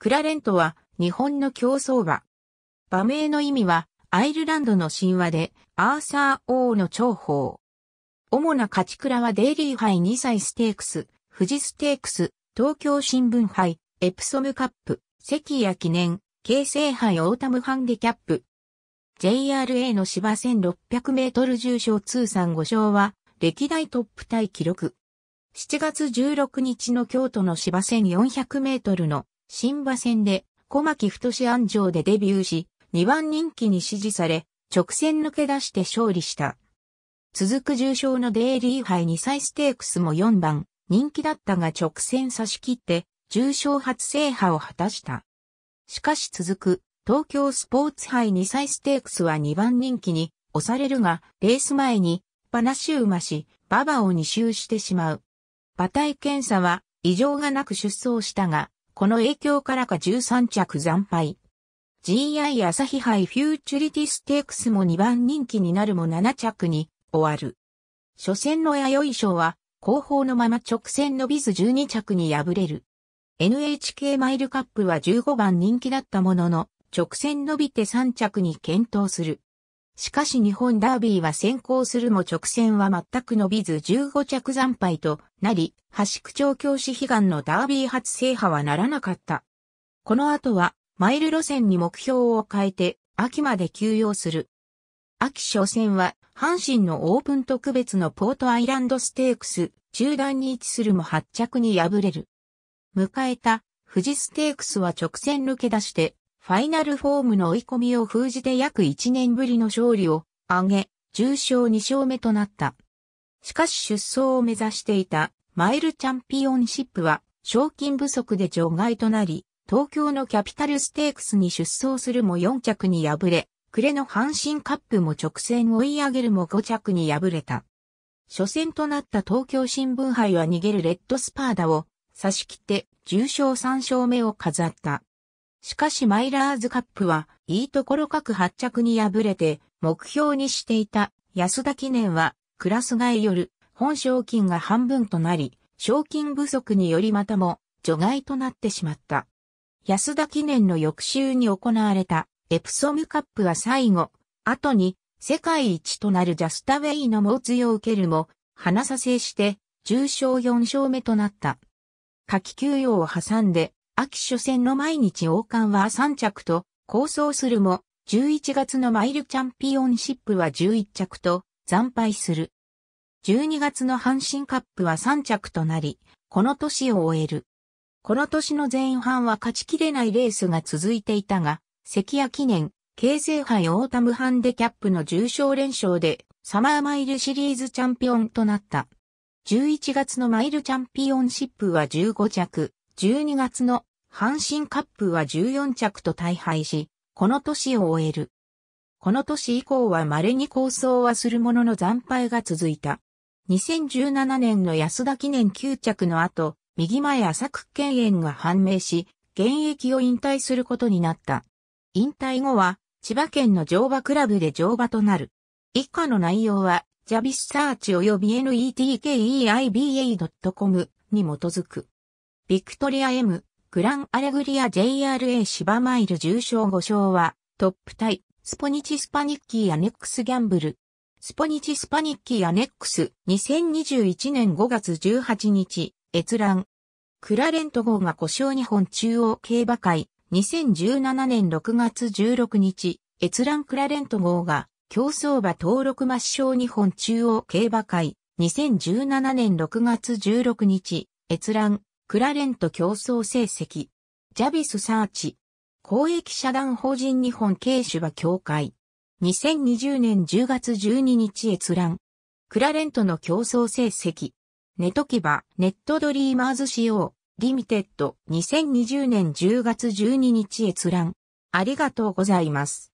クラレントは日本の競争馬。馬名の意味はアイルランドの神話でアーサー王の長宝。主な勝ち倉はデイリー杯2歳ステークス、富士ステークス、東京新聞杯、エプソムカップ、関谷記念、京成杯オータムハンデキャップ。JRA の芝1600メートル重賞通算5勝は、歴代トップタイ記録。7月16日の京都の芝1400メートルの新馬戦で小牧太志安城でデビューし、2番人気に支持され、直線抜け出して勝利した。続く重賞のデイリー杯2歳ステークスも4番、人気だったが直線差し切って、重賞初制覇を果たした。しかし続く、東京スポーツ杯2歳ステークスは2番人気に押されるが、レース前に、バナシウマし、ババを2周してしまう。馬体検査は異常がなく出走したが、この影響からか13着惨敗。GI 朝日杯フューチュリティステークスも2番人気になるも7着に終わる。初戦の弥生賞は後方のまま直線伸びず12着に敗れる。NHK マイルカップは15番人気だったものの直線伸びて3着に検討する。しかし日本ダービーは先行するも直線は全く伸びず15着惨敗となり、橋区長教師悲願のダービー初制覇はならなかった。この後は、マイル路線に目標を変えて、秋まで休養する。秋初戦は、阪神のオープン特別のポートアイランドステークス、中段に位置するも8着に敗れる。迎えた、富士ステークスは直線抜け出して、ファイナルフォームの追い込みを封じて約1年ぶりの勝利を挙げ、重賞2勝目となった。しかし出走を目指していたマイルチャンピオンシップは賞金不足で除外となり、東京のキャピタルステークスに出走するも4着に敗れ、暮れの阪神カップも直線追い上げるも5着に敗れた。初戦となった東京新聞杯は逃げるレッドスパーダを差し切って重賞3勝目を飾った。しかしマイラーズカップは、いいところ各発着に敗れて、目標にしていた安田記念は、クラス外夜、本賞金が半分となり、賞金不足によりまたも、除外となってしまった。安田記念の翌週に行われた、エプソムカップは最後、後に、世界一となるジャスタウェイの猛追を受けるも、花させして、重賞4勝目となった。夏季休養を挟んで、秋初戦の毎日王冠は3着と、構想するも、11月のマイルチャンピオンシップは11着と、惨敗する。12月の阪神カップは3着となり、この年を終える。この年の前半は勝ちきれないレースが続いていたが、関谷記念、京成杯オータムハンデキャップの重賞連勝で、サマーマイルシリーズチャンピオンとなった。11月のマイルチャンピオンシップは15着、12月の阪神カップは14着と大敗し、この年を終える。この年以降は稀に構想はするものの惨敗が続いた。2017年の安田記念9着の後、右前浅久健炎が判明し、現役を引退することになった。引退後は、千葉県の乗馬クラブで乗馬となる。以下の内容は、ジャビスサーチ及び netkeiba.com に基づく。ビクトリア M、グランアレグリア JRA 芝マイル重賞5勝は、トップタイ、スポニチスパニッキーアネックスギャンブル。スポニチスパニッキーアネックス2021年5月18日、閲覧。クラレント号が故障日本中央競馬会2017年6月16日、閲覧クラレント号が競争馬登録抹消日本中央競馬会2017年6月16日、閲覧。クラレント競争成績、ジャビスサーチ、公益社団法人日本軽馬協会、2020年10月12日閲覧、クラレントの競争成績、ネトキバ、ネットドリーマーズ仕様、リミテッド、2020年10月12日閲覧、ありがとうございます。